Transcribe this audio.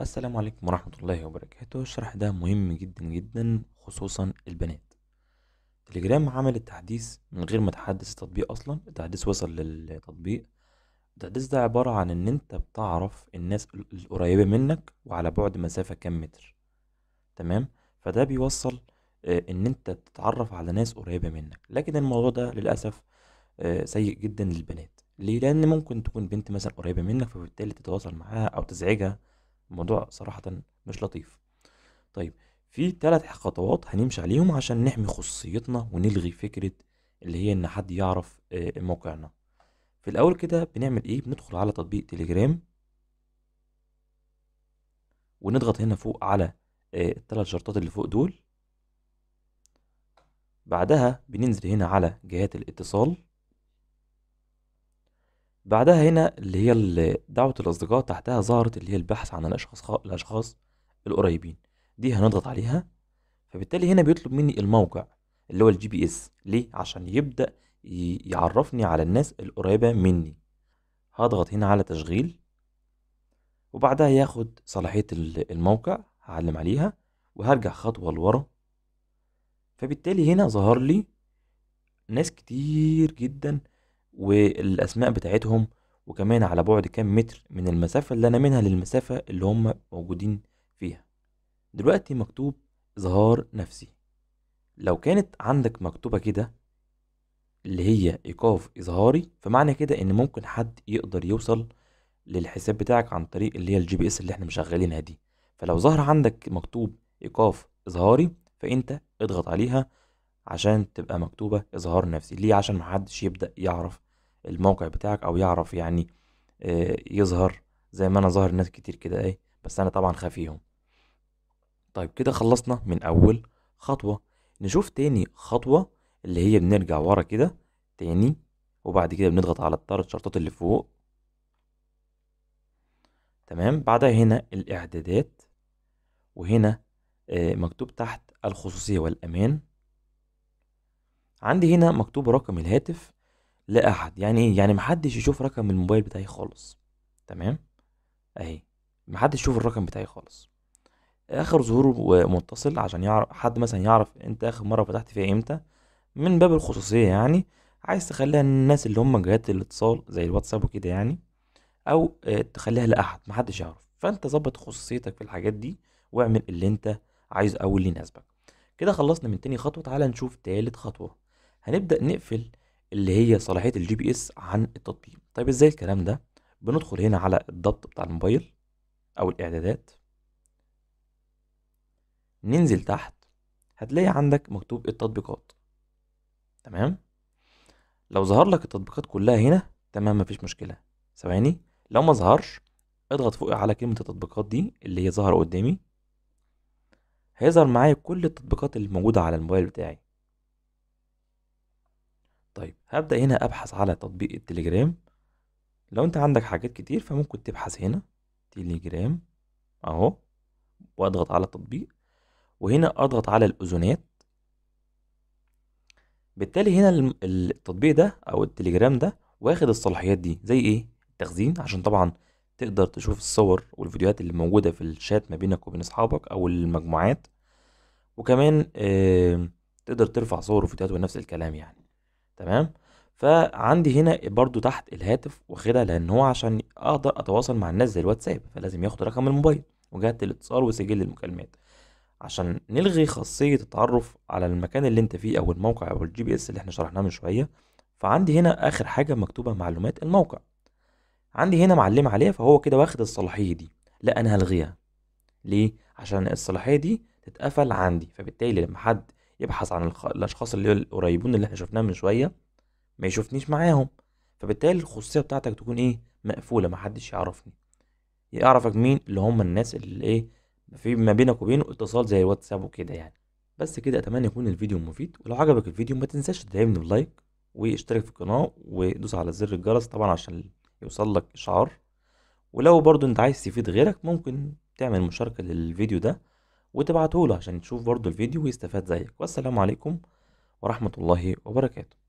السلام عليكم ورحمة الله وبركاته الشرح ده مهم جدا جدا خصوصا البنات تليجرام عمل التحديث من غير ما تحدث التطبيق أصلا التحديث وصل للتطبيق التحديث ده عبارة عن إن أنت بتعرف الناس القريبة منك وعلى بعد مسافة كام متر تمام فده بيوصل آه، إن أنت تتعرف على ناس قريبة منك لكن الموضوع ده للأسف آه، سيء جدا للبنات ليه لأن ممكن تكون بنت مثلا قريبة منك فبالتالي تتواصل معاها أو تزعجها الموضوع صراحة مش لطيف طيب في ثلاث خطوات هنمشي عليهم عشان نحمي خصوصيتنا ونلغي فكرة اللي هي ان حد يعرف آه، موقعنا في الاول كده بنعمل ايه بندخل على تطبيق تليجرام ونضغط هنا فوق على آه، الثلاث شرطات اللي فوق دول بعدها بننزل هنا على جهات الاتصال بعدها هنا اللي هي دعوة الأصدقاء تحتها ظهرت اللي هي البحث عن الأشخاص الأشخاص القريبين دي هنضغط عليها فبالتالي هنا بيطلب مني الموقع اللي هو الجي بي اس ليه عشان يبدأ يعرفني على الناس القريبة مني هضغط هنا على تشغيل وبعدها ياخد صلاحية الموقع هعلم عليها وهرجع خطوة لورا فبالتالي هنا ظهر لي ناس كتير جدا والاسماء بتاعتهم وكمان على بعد كام متر من المسافة اللي أنا منها للمسافة اللي هم موجودين فيها دلوقتي مكتوب إظهار نفسي لو كانت عندك مكتوبة كده اللي هي إيقاف إظهاري فمعنى كده إن ممكن حد يقدر يوصل للحساب بتاعك عن طريق اللي هي الجي بي إس اللي إحنا مشغلينها دي فلو ظهر عندك مكتوب إيقاف إظهاري فأنت اضغط عليها عشان تبقى مكتوبة إظهار نفسي ليه عشان محدش يبدأ يعرف الموقع بتاعك او يعرف يعني آه، يظهر زي ما انا ظاهر ناس كتير كده ايه بس انا طبعا خفيهم طيب كده خلصنا من اول خطوه نشوف تاني خطوه اللي هي بنرجع ورا كده تاني وبعد كده بنضغط على الثلاث شرطات اللي فوق تمام بعدها هنا الاعدادات وهنا آه، مكتوب تحت الخصوصيه والامان عندي هنا مكتوب رقم الهاتف لاحد يعني ايه يعني محدش يشوف رقم الموبايل بتاعي خالص تمام اهي محدش يشوف الرقم بتاعي خالص اخر ظهور متصل عشان يعرف حد مثلا يعرف انت اخر مره فتحت فيها امتى من باب الخصوصيه يعني عايز تخليها للناس اللي هم جهات الاتصال زي الواتساب وكده يعني او آه، تخليها لاحد محدش يعرف فانت ظبط خصوصيتك في الحاجات دي واعمل اللي انت عايزه او اللي يناسبك كده خلصنا من تاني خطوه تعالى نشوف تالت خطوه هنبدا نقفل اللي هي صلاحيه الجي بي اس عن التطبيق طيب ازاي الكلام ده بندخل هنا على الضبط بتاع الموبايل او الاعدادات ننزل تحت هتلاقي عندك مكتوب التطبيقات تمام لو ظهر لك التطبيقات كلها هنا تمام مفيش مشكله ثواني لو ما ظهرش اضغط فوق على كلمه التطبيقات دي اللي هي ظاهره قدامي هيظهر معايا كل التطبيقات اللي موجوده على الموبايل بتاعي طيب هبدأ هنا أبحث على تطبيق التليجرام لو أنت عندك حاجات كتير فممكن تبحث هنا تليجرام أهو وأضغط على التطبيق وهنا أضغط على الأذونات بالتالي هنا التطبيق ده أو التليجرام ده واخد الصلاحيات دي زي إيه؟ التخزين عشان طبعا تقدر تشوف الصور والفيديوهات اللي موجودة في الشات ما بينك وبين أصحابك أو المجموعات وكمان آه تقدر ترفع صور وفيديوهات ونفس الكلام يعني تمام فعندي هنا برضو تحت الهاتف واخدها لان هو عشان اقدر اتواصل مع الناس زي الواتساب فلازم ياخد رقم الموبايل وجهه الاتصال وسجل المكالمات عشان نلغي خاصيه التعرف على المكان اللي انت فيه او الموقع او الجي بي اس اللي احنا شرحناه من شويه فعندي هنا اخر حاجه مكتوبه معلومات الموقع عندي هنا معلم عليها فهو كده واخد الصلاحيه دي لا انا هلغيها ليه عشان الصلاحيه دي تتقفل عندي فبالتالي لما حد يبحث عن الاشخاص اللي القريبون اللي احنا شفناهم من شويه ما يشوفنيش معاهم فبالتالي الخصوصيه بتاعتك تكون ايه مقفوله محدش يعرفني يعرفك مين اللي هم الناس اللي ايه في ما بينك وبينه اتصال زي الواتساب وكده يعني بس كده اتمنى يكون الفيديو مفيد ولو عجبك الفيديو ما تنساش تدعمني بلايك واشترك في القناه ودوس على زر الجرس طبعا عشان يوصل لك اشعار ولو برضو انت عايز تفيد غيرك ممكن تعمل مشاركه للفيديو ده وتبعته له عشان يشوف برضو الفيديو ويستفاد زيك والسلام عليكم ورحمة الله وبركاته